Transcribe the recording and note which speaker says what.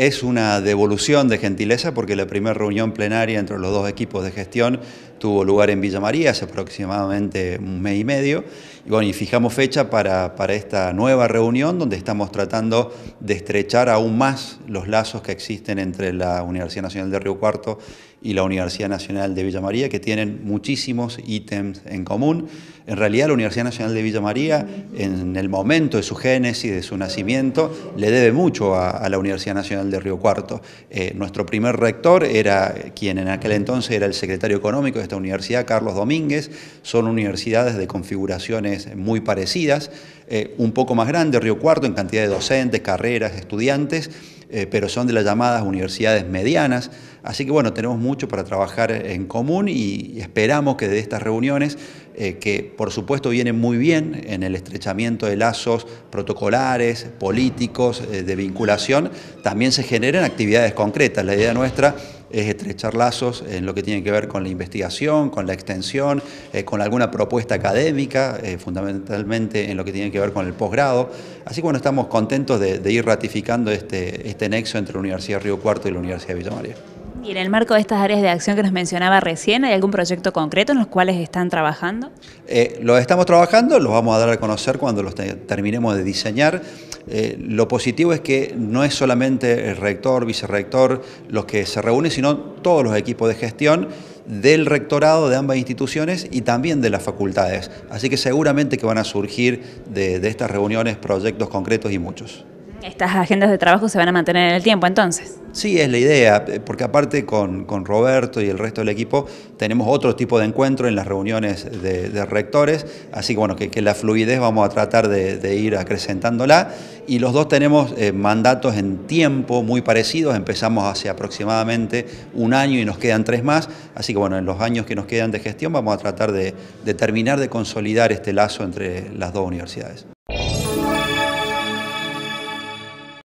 Speaker 1: Es una devolución de gentileza porque la primera reunión plenaria entre los dos equipos de gestión tuvo lugar en Villa María hace aproximadamente un mes y medio. Y bueno, fijamos fecha para, esta nueva reunión donde estamos tratando de estrechar aún más los lazos que existen entre la Universidad Nacional de Río Cuarto y la Universidad Nacional de Villa María, que tienen muchísimos ítems en común. En realidad la Universidad Nacional de Villa María, en el momento de su génesis, de su nacimiento, le debe mucho a, la Universidad Nacional de de Río Cuarto. Eh, nuestro primer rector era quien en aquel entonces era el secretario económico de esta universidad, Carlos Domínguez. Son universidades de configuraciones muy parecidas, eh, un poco más grande, Río Cuarto, en cantidad de docentes, carreras, estudiantes eh, pero son de las llamadas universidades medianas. Así que bueno, tenemos mucho para trabajar en común y esperamos que de estas reuniones, eh, que por supuesto vienen muy bien en el estrechamiento de lazos protocolares, políticos, eh, de vinculación, también se generen actividades concretas. La idea nuestra es estrechar lazos en lo que tiene que ver con la investigación, con la extensión, eh, con alguna propuesta académica, eh, fundamentalmente en lo que tiene que ver con el posgrado. Así que bueno, estamos contentos de, ir ratificando este, este, nexo entre la Universidad de Río Cuarto y la Universidad de Villa María.
Speaker 2: ¿Y en el marco de estas áreas de acción que nos mencionaba recién, hay algún proyecto concreto en los cuales están trabajando?
Speaker 1: Eh, los estamos trabajando, los vamos a dar a conocer cuando los terminemos de diseñar. Eh, lo positivo es que no es solamente el rector, vicerrector, los que se reúnen, sino todos los equipos de gestión del rectorado de ambas instituciones y también de las facultades. Así que seguramente que van a surgir de estas reuniones proyectos concretos y muchos.
Speaker 2: Estas agendas de trabajo se van a mantener en el tiempo entonces.
Speaker 1: Sí, es la idea, eh, porque aparte con, Roberto y el resto del equipo tenemos otro tipo de encuentro en las reuniones de, rectores, así que bueno, que, la fluidez vamos a tratar de, ir acrecentándola y los dos tenemos eh, mandatos en tiempo muy parecidos, empezamos hace aproximadamente un año y nos quedan tres más, así que bueno, en los años que nos quedan de gestión vamos a tratar de, de terminar de consolidar este lazo entre las dos universidades.